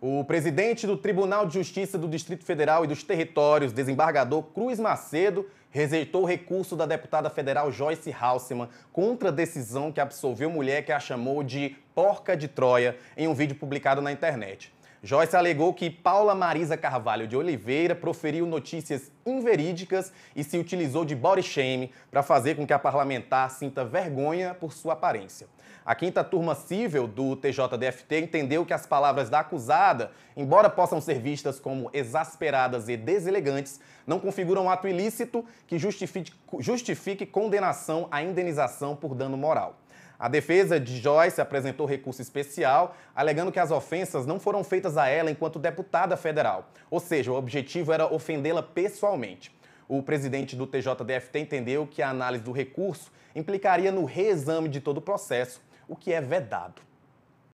O presidente do Tribunal de Justiça do Distrito Federal e dos Territórios, desembargador Cruz Macedo, rejeitou o recurso da deputada federal Joyce Halseman contra a decisão que absolveu mulher que a chamou de porca de Troia em um vídeo publicado na internet. Joyce alegou que Paula Marisa Carvalho de Oliveira proferiu notícias inverídicas e se utilizou de body shame para fazer com que a parlamentar sinta vergonha por sua aparência. A quinta turma cível do TJDFT entendeu que as palavras da acusada, embora possam ser vistas como exasperadas e deselegantes, não configuram um ato ilícito que justifique, justifique condenação à indenização por dano moral. A defesa de Joyce apresentou recurso especial, alegando que as ofensas não foram feitas a ela enquanto deputada federal, ou seja, o objetivo era ofendê-la pessoalmente. O presidente do TJDFT entendeu que a análise do recurso implicaria no reexame de todo o processo, o que é vedado.